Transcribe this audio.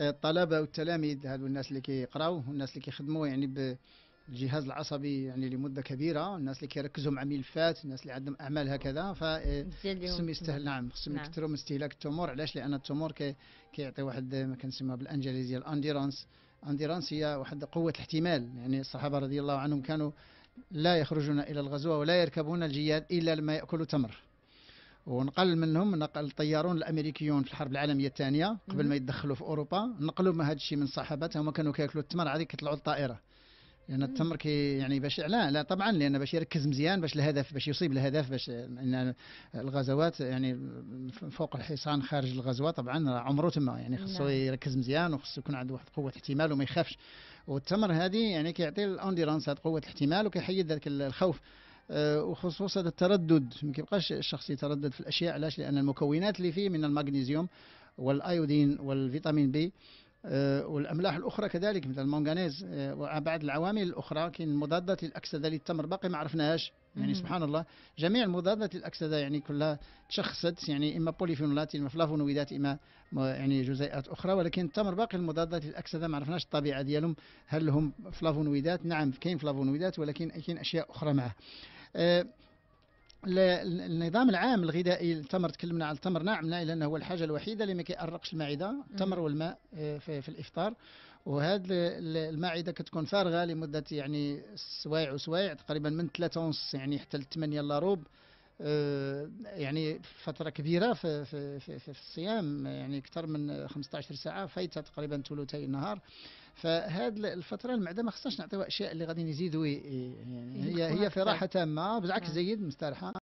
الطلبه والتلاميذ هذو الناس اللي كيقراو والناس اللي كيخدموا يعني بالجهاز العصبي يعني لمده كبيره الناس اللي كيركزوا مع ملفات الناس اللي عندهم اعمال هكذا ف آه، خصهم يستهل نعم خصهم نعم. يكثروا من استهلاك التمور علاش لان التمور كي كيعطي واحد ما كنسميها بالانجليزيه الانديرانس انديرانس هي واحد قوه الاحتمال يعني الصحابه رضي الله عنهم كانوا لا يخرجون الى الغزوه ولا يركبون الجياد الا لما ياكلوا تمر ونقل منهم نقل الطيارون الامريكيون في الحرب العالميه الثانيه قبل ما يتدخلوا في اوروبا نقلوا ما هذا الشيء من صحابات هما كانوا كياكلوا التمر عادي كيطلعوا للطائره لان التمر كي يعني باش لا لا طبعا لان باش يركز مزيان باش الهدف باش يصيب الهدف باش ان الغزوات يعني فوق الحصان خارج الغزوه طبعا عمره تما يعني خصو نعم. يركز مزيان وخصو يكون عنده واحد قوه احتمال وما يخافش والتمر هذه يعني كيعطي الاونديرونس هذه قوه الاحتمال وكيحيد ذاك الخوف آه، وخصوصا التردد ما كيبقاش الشخص يتردد في الاشياء علاش لان المكونات اللي فيه من المغنيسيوم والايودين والفيتامين بي آه، والاملاح الاخرى كذلك مثل المنغنيز آه، وبعض العوامل الاخرى كاين مضادات للاكسده للتمر باقي ما عرفناهاش يعني سبحان الله جميع المضادات للاكسده يعني كلها تشخصت يعني اما بوليفينولات اما فلافونويدات اما يعني جزيئات اخرى ولكن التمر باقي المضادات للاكسده ما عرفناش الطبيعه ديالهم هل هم فلافونويدات نعم كاين فلافونويدات ولكن كاين اشياء اخرى معه آه، النظام العام الغذائي التمر تكلمنا على التمر نعم لانه هو الحاجه الوحيده اللي ما كيأرقش المعده التمر والماء آه، في, في الافطار وهذا المعده كتكون فارغه لمده يعني سوايع وسوايع تقريبا من 3 ونص يعني حتى ل 8 الا ربع آه، يعني فترة كبيرة في, في, في, في الصيام يعني أكثر من 15 ساعة فايتة تقريبا ثلثي النهار فهذه الفترة المعدة ما خصناش نعطيو أشياء اللي غادي يزيدوا يعني هي هي في راحة تامة بالعكس آه. زيد مستريحة